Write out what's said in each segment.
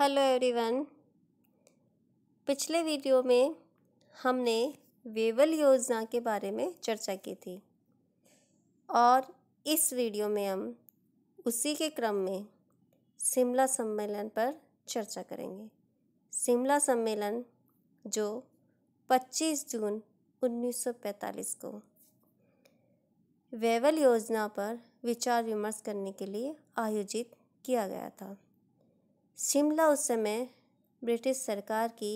hello everyone पिछले video में हमने वेवल योजना के बारे में चर्चा की थी और इस वीडियो में हम उसी के क्रम में शिमला सम्मेलन पर चर्चा करेंगे शिमला सम्मेलन जो 25 जून 1945 को वेवल योजना पर विचार विमर्श करने के लिए आयोजित किया गया था शिमला उस समय ब्रिटिश सरकार की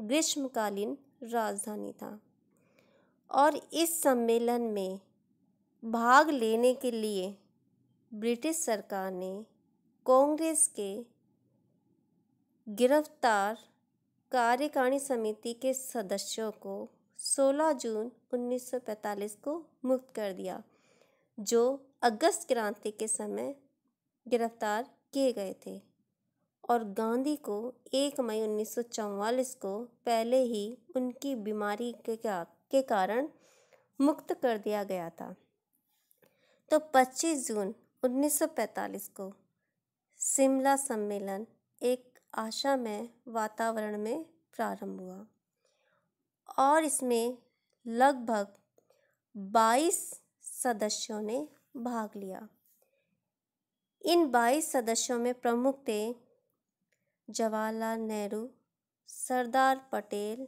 ग्रीष्मकालीन राजधानी था और इस सम्मेलन में भाग लेने के लिए ब्रिटिश सरकार ने कांग्रेस के गिरफ्तार कार्यकारिणी समिति के सदस्यों को 16 जून 1945 को मुक्त कर दिया जो अगस्त क्रांति के समय गिरफ्तार किए गए थे और गांधी को एक मई उन्नीस को पहले ही उनकी बीमारी के के कारण मुक्त कर दिया गया था तो 25 जून 1945 को शिमला सम्मेलन एक आशामय वातावरण में प्रारंभ हुआ और इसमें लगभग 22 सदस्यों ने भाग लिया इन 22 सदस्यों में प्रमुख थे जवाहरलाल नेहरू सरदार पटेल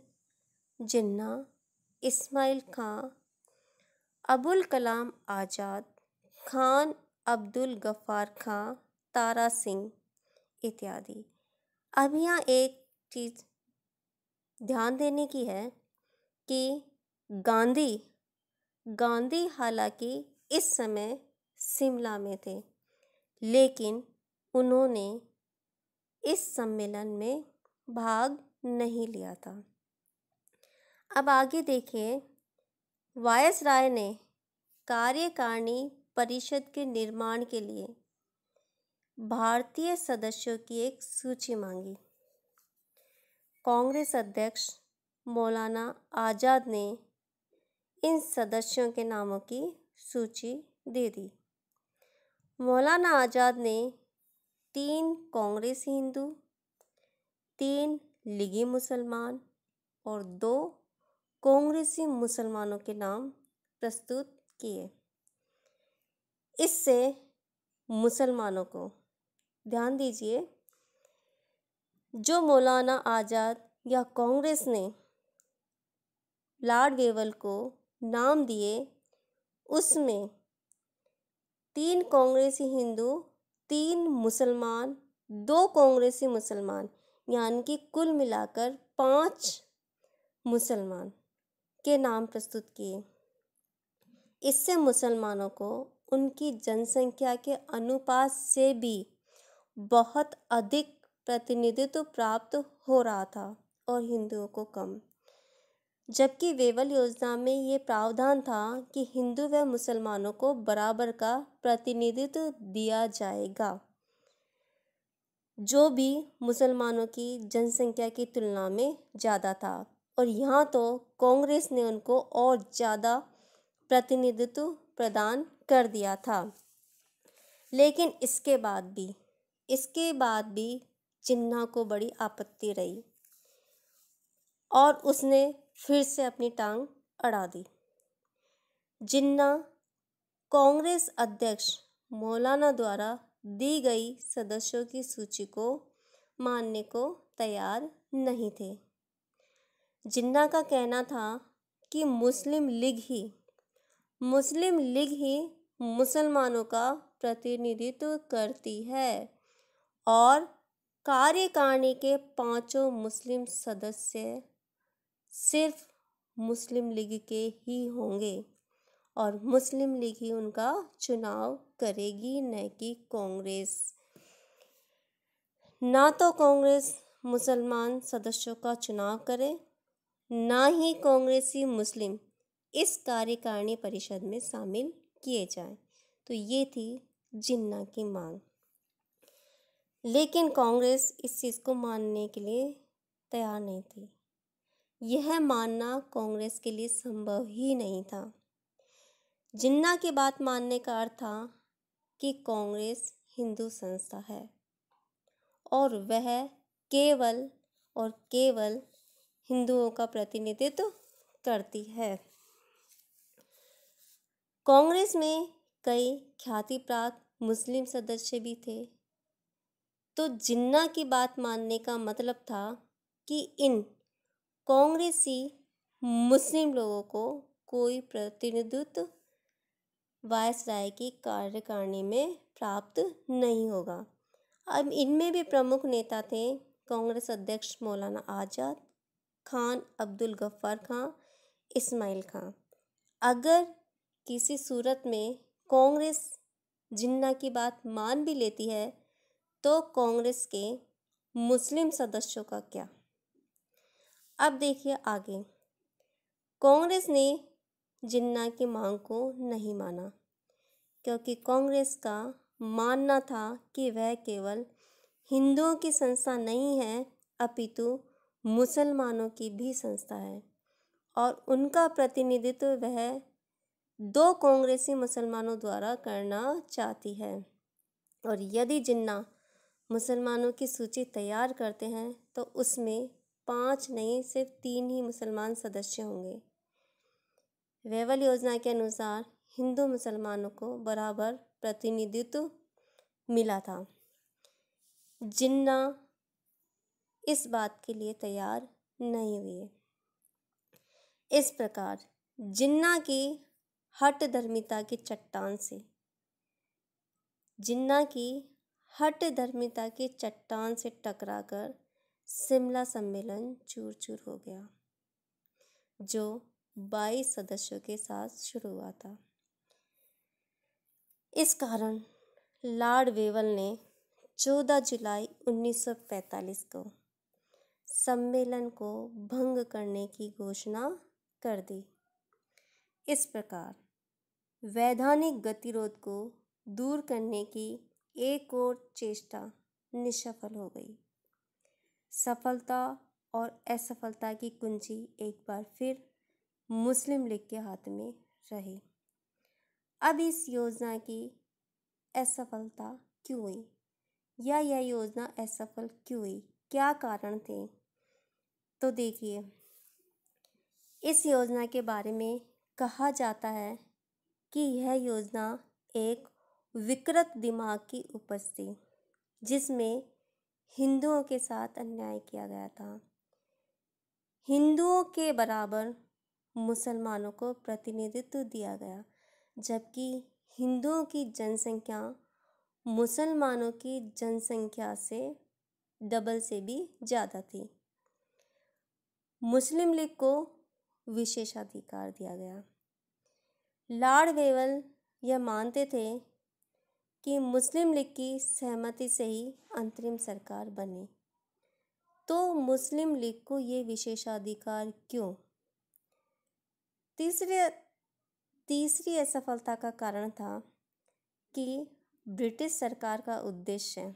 जिन्ना इस्माइल खां अबुल कलाम आज़ाद खान अब्दुल गफ़ार खां तारा सिंह इत्यादि अब यहाँ एक चीज़ ध्यान देने की है कि गांधी गांधी हालांकि इस समय शिमला में थे लेकिन उन्होंने इस सम्मेलन में भाग नहीं लिया था अब आगे देखिए वायस राय ने कार्यकारिणी परिषद के निर्माण के लिए भारतीय सदस्यों की एक सूची मांगी कांग्रेस अध्यक्ष मौलाना आज़ाद ने इन सदस्यों के नामों की सूची दे दी मौलाना आज़ाद ने तीन कांग्रेस हिंदू तीन लिगी मुसलमान और दो कांग्रेसी मुसलमानों के नाम प्रस्तुत किए इससे मुसलमानों को ध्यान दीजिए जो मौलाना आज़ाद या कांग्रेस ने लार्ड गेवल को नाम दिए उसमें तीन कांग्रेसी हिंदू तीन मुसलमान दो कांग्रेसी मुसलमान यानी कि कुल मिलाकर पांच मुसलमान के नाम प्रस्तुत किए इससे मुसलमानों को उनकी जनसंख्या के अनुपात से भी बहुत अधिक प्रतिनिधित्व प्राप्त हो रहा था और हिंदुओं को कम जबकि वेवल योजना में ये प्रावधान था कि हिंदू व मुसलमानों को बराबर का प्रतिनिधित्व दिया जाएगा जो भी मुसलमानों की जनसंख्या की तुलना में ज़्यादा था और यहाँ तो कांग्रेस ने उनको और ज़्यादा प्रतिनिधित्व प्रदान कर दिया था लेकिन इसके बाद भी इसके बाद भी चिन्हा को बड़ी आपत्ति रही और उसने फिर से अपनी टांग अड़ा दी जिन्ना कांग्रेस अध्यक्ष मौलाना द्वारा दी गई सदस्यों की सूची को मानने को तैयार नहीं थे जिन्ना का कहना था कि मुस्लिम लीग ही मुस्लिम लीग ही मुसलमानों का प्रतिनिधित्व करती है और कार्यकारिणी के पांचों मुस्लिम सदस्य सिर्फ मुस्लिम लीग के ही होंगे और मुस्लिम लीग ही उनका चुनाव करेगी न कि कांग्रेस ना तो कांग्रेस मुसलमान सदस्यों का चुनाव करे ना ही कांग्रेसी मुस्लिम इस कार्यकारिणी परिषद में शामिल किए जाए तो ये थी जिन्ना की मांग लेकिन कांग्रेस इस चीज़ को मानने के लिए तैयार नहीं थी यह मानना कांग्रेस के लिए संभव ही नहीं था जिन्ना की बात मानने का अर्थ था कि कांग्रेस हिंदू संस्था है और वह केवल और केवल हिंदुओं का प्रतिनिधित्व करती है कांग्रेस में कई ख्याति प्राप्त मुस्लिम सदस्य भी थे तो जिन्ना की बात मानने का मतलब था कि इन कांग्रेसी मुस्लिम लोगों को कोई प्रतिनिधित्व वायस राय की कार्यकारिणी में प्राप्त नहीं होगा अब इनमें भी प्रमुख नेता थे कांग्रेस अध्यक्ष मौलाना आज़ाद खान अब्दुल गफ्फार खां इस्माइल खां अगर किसी सूरत में कांग्रेस जिन्ना की बात मान भी लेती है तो कांग्रेस के मुस्लिम सदस्यों का क्या अब देखिए आगे कांग्रेस ने जिन्ना की मांग को नहीं माना क्योंकि कांग्रेस का मानना था कि वह केवल हिंदुओं की संस्था नहीं है अपितु मुसलमानों की भी संस्था है और उनका प्रतिनिधित्व वह दो कांग्रेसी मुसलमानों द्वारा करना चाहती है और यदि जिन्ना मुसलमानों की सूची तैयार करते हैं तो उसमें पाँच नहीं सिर्फ तीन ही मुसलमान सदस्य होंगे वेवल योजना के अनुसार हिंदू मुसलमानों को बराबर प्रतिनिधित्व मिला था जिन्ना इस बात के लिए तैयार नहीं हुए इस प्रकार जिन्ना की हट धर्मिता की चट्टान से जिन्ना की हट धर्मिता की चट्टान से टकराकर शिमला सम्मेलन चूर चूर हो गया जो बाईस सदस्यों के साथ शुरू हुआ था इस कारण लॉर्ड वेवल ने 14 जुलाई 1945 को सम्मेलन को भंग करने की घोषणा कर दी इस प्रकार वैधानिक गतिरोध को दूर करने की एक और चेष्टा निष्फल हो गई सफलता और असफलता की कुंजी एक बार फिर मुस्लिम लीग के हाथ में रही अब इस योजना की असफलता क्यों हुई या यह योजना असफल क्यों हुई क्या कारण थे तो देखिए इस योजना के बारे में कहा जाता है कि यह योजना एक विकृत दिमाग की उपज थी जिसमें हिंदुओं के साथ अन्याय किया गया था हिंदुओं के बराबर मुसलमानों को प्रतिनिधित्व दिया गया जबकि हिंदुओं की जनसंख्या मुसलमानों की जनसंख्या से डबल से भी ज़्यादा थी मुस्लिम लीग को विशेषाधिकार दिया गया लार्ड वेवल यह मानते थे कि मुस्लिम लीग की सहमति से ही अंतरिम सरकार बनी तो मुस्लिम लीग को ये विशेषाधिकार क्यों तीसरे तीसरी असफलता का कारण था कि ब्रिटिश सरकार का उद्देश्य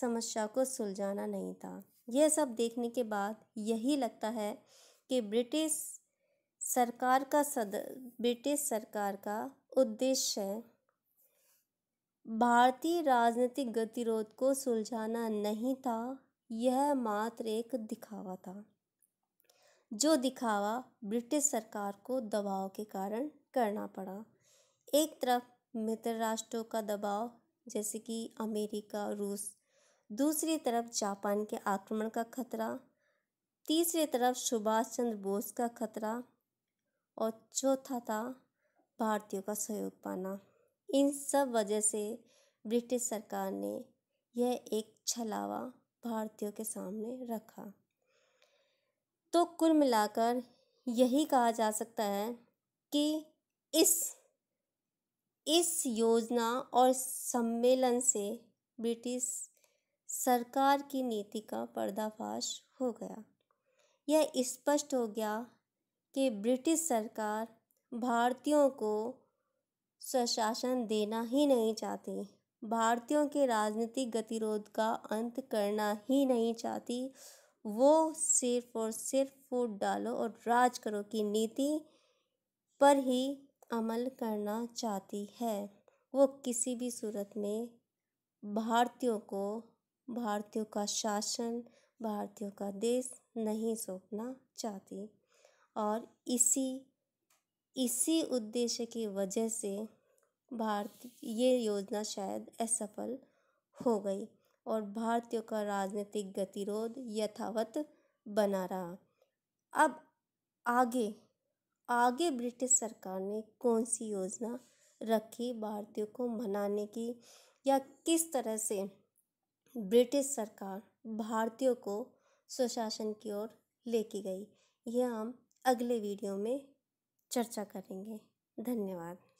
समस्या को सुलझाना नहीं था यह सब देखने के बाद यही लगता है कि ब्रिटिश सरकार का सद ब्रिटिश सरकार का उद्देश्य भारतीय राजनीतिक गतिरोध को सुलझाना नहीं था यह मात्र एक दिखावा था जो दिखावा ब्रिटिश सरकार को दबाव के कारण करना पड़ा एक तरफ मित्र राष्ट्रों का दबाव जैसे कि अमेरिका रूस दूसरी तरफ जापान के आक्रमण का खतरा तीसरी तरफ सुभाष चंद्र बोस का खतरा और चौथा था भारतीयों का सहयोग पाना इन सब वजह से ब्रिटिश सरकार ने यह एक छलावा भारतीयों के सामने रखा तो कुल मिलाकर यही कहा जा सकता है कि इस इस योजना और सम्मेलन से ब्रिटिश सरकार की नीति का पर्दाफाश हो गया यह स्पष्ट हो गया कि ब्रिटिश सरकार भारतीयों को स्वशासन देना ही नहीं चाहती भारतीयों के राजनीतिक गतिरोध का अंत करना ही नहीं चाहती वो सिर्फ और सिर्फ फूट डालो और राज करो की नीति पर ही अमल करना चाहती है वो किसी भी सूरत में भारतीयों को भारतीयों का शासन भारतीयों का देश नहीं सौंपना चाहती और इसी इसी उद्देश्य की वजह से भारत ये योजना शायद असफल हो गई और भारतीयों का राजनीतिक गतिरोध यथावत बना रहा अब आगे आगे ब्रिटिश सरकार ने कौन सी योजना रखी भारतीयों को मनाने की या किस तरह से ब्रिटिश सरकार भारतीयों को सुशासन की ओर लेके गई यह हम अगले वीडियो में चर्चा करेंगे धन्यवाद